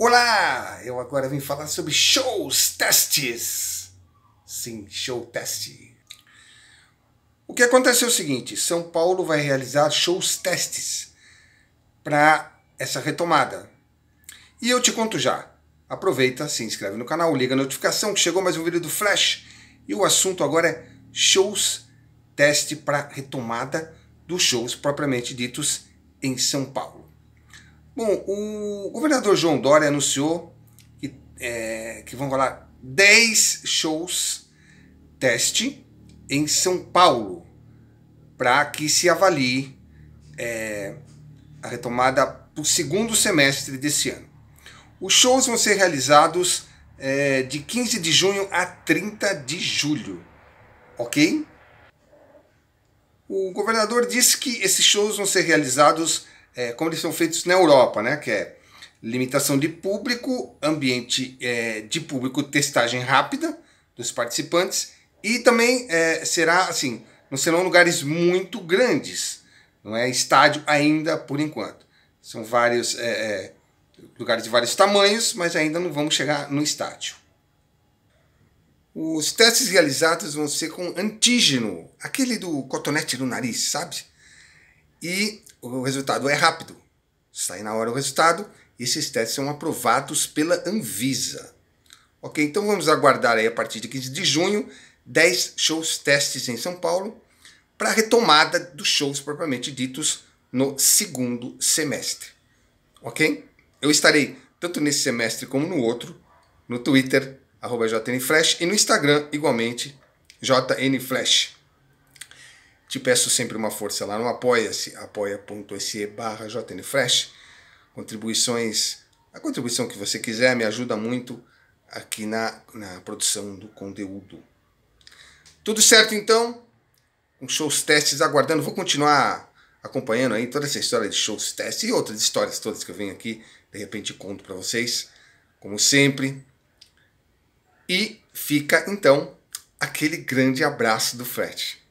Olá! Eu agora vim falar sobre shows testes. Sim, show teste. O que acontece é o seguinte: São Paulo vai realizar shows testes para essa retomada. E eu te conto já. Aproveita, se inscreve no canal, liga a notificação que chegou mais um vídeo do Flash. E o assunto agora é shows teste para retomada dos shows propriamente ditos em São Paulo. Bom, o governador João Dória anunciou que, é, que vão rolar 10 shows teste em São Paulo para que se avalie é, a retomada para o segundo semestre desse ano. Os shows vão ser realizados é, de 15 de junho a 30 de julho, ok? O governador disse que esses shows vão ser realizados é, como eles são feitos na Europa, né? Que é limitação de público, ambiente é, de público, testagem rápida dos participantes e também é, será assim, não serão lugares muito grandes, não é estádio ainda por enquanto. São vários é, é lugares de vários tamanhos, mas ainda não vamos chegar no estádio. Os testes realizados vão ser com antígeno, aquele do cotonete no nariz, sabe? e o resultado é rápido. Sai na hora o resultado. Esses testes são aprovados pela Anvisa. Ok, então vamos aguardar aí a partir de 15 de junho 10 shows testes em São Paulo para a retomada dos shows propriamente ditos no segundo semestre. Ok? Eu estarei tanto nesse semestre como no outro, no Twitter, JNFlash, e no Instagram, igualmente, JNFlash. Te peço sempre uma força lá no Apoia-se, apoia.se barra jnfresh. Contribuições, a contribuição que você quiser me ajuda muito aqui na, na produção do conteúdo. Tudo certo então? Com shows testes aguardando. Vou continuar acompanhando aí toda essa história de shows testes e outras histórias todas que eu venho aqui, de repente conto para vocês, como sempre. E fica então aquele grande abraço do Fred.